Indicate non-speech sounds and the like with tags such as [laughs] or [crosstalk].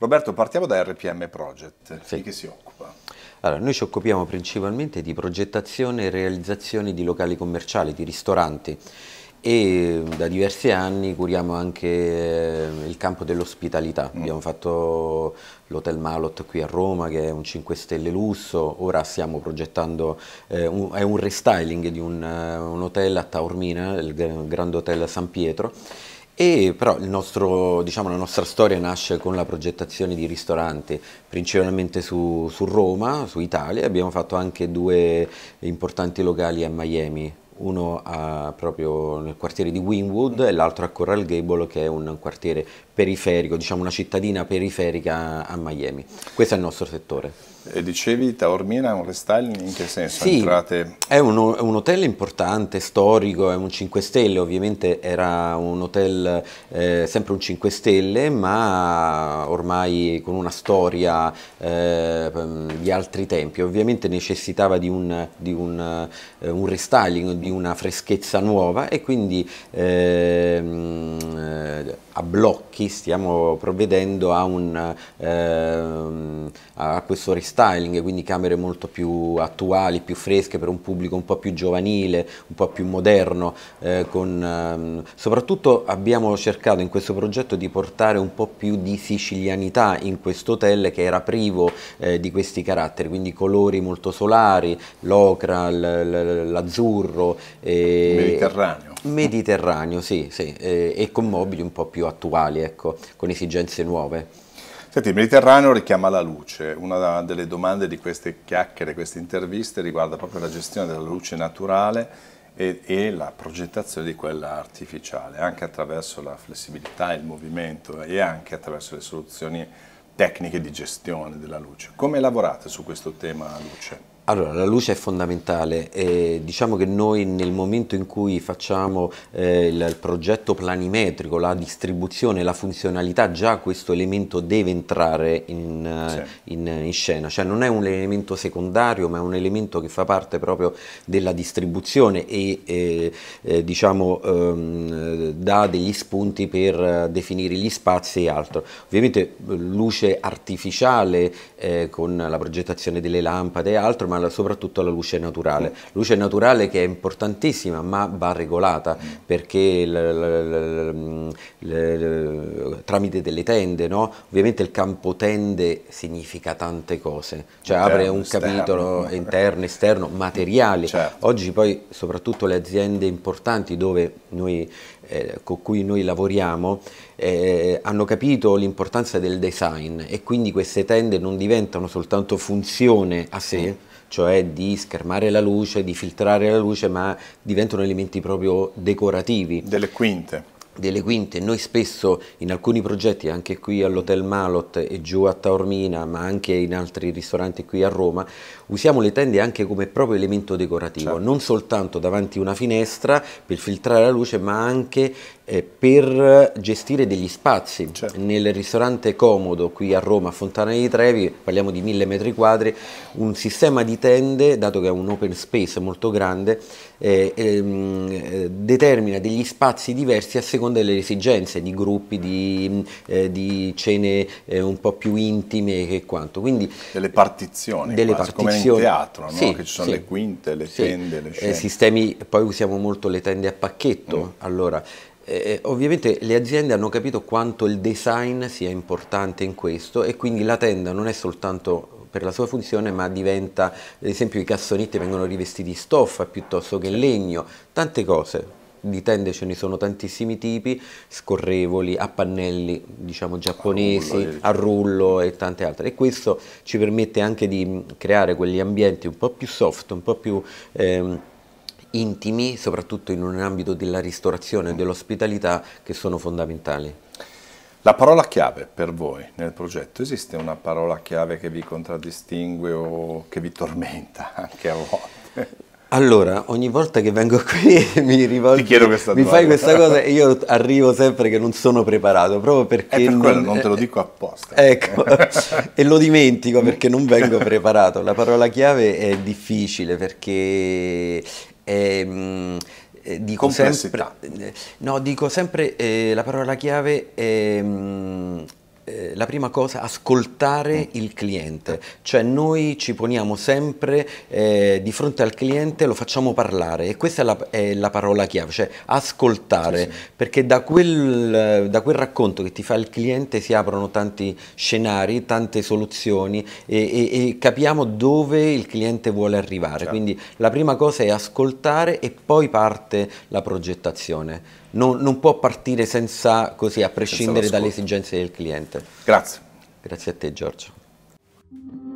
Roberto, partiamo da RPM Project, sì. di che si occupa? Allora, noi ci occupiamo principalmente di progettazione e realizzazione di locali commerciali, di ristoranti e mm, da diversi anni curiamo anche eh, il campo dell'ospitalità. Mm. Abbiamo fatto l'Hotel Malot qui a Roma che è un 5 stelle lusso, ora stiamo progettando, eh, un, è un restyling di un, eh, un hotel a Taormina, il Grand Hotel San Pietro, e però nostro, diciamo, la nostra storia nasce con la progettazione di ristoranti, principalmente su, su Roma, su Italia, abbiamo fatto anche due importanti locali a Miami, uno proprio nel quartiere di Winwood e l'altro a Coral Gable che è un quartiere periferico, diciamo una cittadina periferica a Miami. Questo è il nostro settore. E dicevi Taormina è un restyling in che senso? Sì, Entrate... è un, un, hotel importante, storico, è un 5 stelle, ovviamente era un hotel eh, sempre un 5 stelle ma ormai con una storia eh, di altri tempi, ovviamente necessitava di un, di un, eh, un restyling, di di una freschezza nuova e quindi ehm, a blocchi stiamo provvedendo a, un, ehm, a questo restyling, quindi camere molto più attuali, più fresche per un pubblico un po' più giovanile, un po' più moderno. Eh, con, ehm, soprattutto abbiamo cercato in questo progetto di portare un po' più di sicilianità in questo hotel che era privo eh, di questi caratteri, quindi colori molto solari, l'ocra, l'azzurro. Eh, Mediterraneo Mediterraneo, sì, sì, e con mobili un po' più attuali, ecco, con esigenze nuove. Senti, il Mediterraneo richiama la luce. Una delle domande di queste chiacchiere, queste interviste, riguarda proprio la gestione della luce naturale e, e la progettazione di quella artificiale, anche attraverso la flessibilità e il movimento e anche attraverso le soluzioni tecniche di gestione della luce. Come lavorate su questo tema luce? Allora, la luce è fondamentale. Eh, diciamo che noi nel momento in cui facciamo eh, il, il, progetto planimetrico, la distribuzione, la funzionalità, già questo elemento deve entrare in, sì. Eh, in, in, scena. Cioè non è un elemento secondario, ma è un elemento che fa parte proprio della distribuzione e eh, diciamo, ehm, dà degli spunti per definire gli spazi e altro. Ovviamente eh, luce artificiale eh, con la progettazione delle lampade e altro, ma soprattutto alla luce naturale. Luce naturale che è importantissima ma va regolata perché tramite delle tende, no? ovviamente il campo tende significa tante cose, cioè interno, apre un esterno. capitolo interno, esterno, materiale. Certo. Oggi poi soprattutto le aziende importanti dove noi eh, con cui noi lavoriamo eh, hanno capito l'importanza del design e quindi queste tende non diventano soltanto funzione a sé, cioè di schermare la luce, di filtrare la luce, ma diventano elementi proprio decorativi. Delle quinte delle quinte, noi spesso in alcuni progetti, anche qui all'Hotel Malot e giù a Taormina, ma anche in altri ristoranti qui a Roma, usiamo le tende anche come proprio elemento decorativo, certo. non soltanto davanti a una finestra per filtrare la luce, ma anche eh, per gestire degli spazi. Certo. Nel ristorante Comodo qui a Roma, a Fontana di Trevi, parliamo di mille metri quadri, un sistema di tende, dato che è un open space molto grande, eh, ehm, determina degli spazi diversi a seconda delle esigenze di gruppi, di, mm, eh, di cene eh, un po' più intime che quanto. Quindi, delle partizioni, delle quasi, partizioni. come in teatro, no? sì, che ci sono sì, le quinte, le sì. tende, le eh, scene. sistemi, poi usiamo molto le tende a pacchetto, mm. allora eh, eh, ovviamente le aziende hanno capito quanto il design sia importante in questo e quindi la tenda non è soltanto per la sua funzione ma diventa, ad esempio i cassonetti vengono rivestiti di stoffa piuttosto che legno, tante cose. Di tende ce ne sono tantissimi tipi, scorrevoli, a pannelli diciamo giapponesi, eh. a rullo, e tante altre. E questo ci permette anche di creare quegli ambienti un po' più soft, un po' più... Ehm, intimi, soprattutto in un ambito della ristorazione e dell'ospitalità, che sono fondamentali. La parola chiave per voi nel progetto, esiste una parola chiave che vi contraddistingue o che vi tormenta [laughs] anche a volte? Allora, ogni volta che vengo qui [laughs] mi rivolgo, Ti questa mi fai questa cosa e io arrivo sempre che non sono preparato, proprio perché... È eh, per non, non eh, te lo dico apposta. Ecco, [laughs] e lo dimentico perché non vengo preparato. La parola chiave è difficile perché ehm, eh, dico, sempre, eh, no, dico sempre, eh, la parola chiave è, mm, eh, la prima cosa, ascoltare mm. il cliente, cioè noi ci poniamo sempre eh, di fronte al cliente, lo facciamo parlare e questa è la, è la parola chiave, cioè ascoltare, sì, sì. perché da quel, eh, da quel, racconto che ti fa il cliente si aprono tanti scenari, tante soluzioni e, e, e capiamo dove il cliente vuole arrivare, certo. quindi la prima cosa è ascoltare e poi parte la progettazione. Non, non può partire senza così, a prescindere dalle esigenze del cliente. Grazie. Grazie a te Giorgio.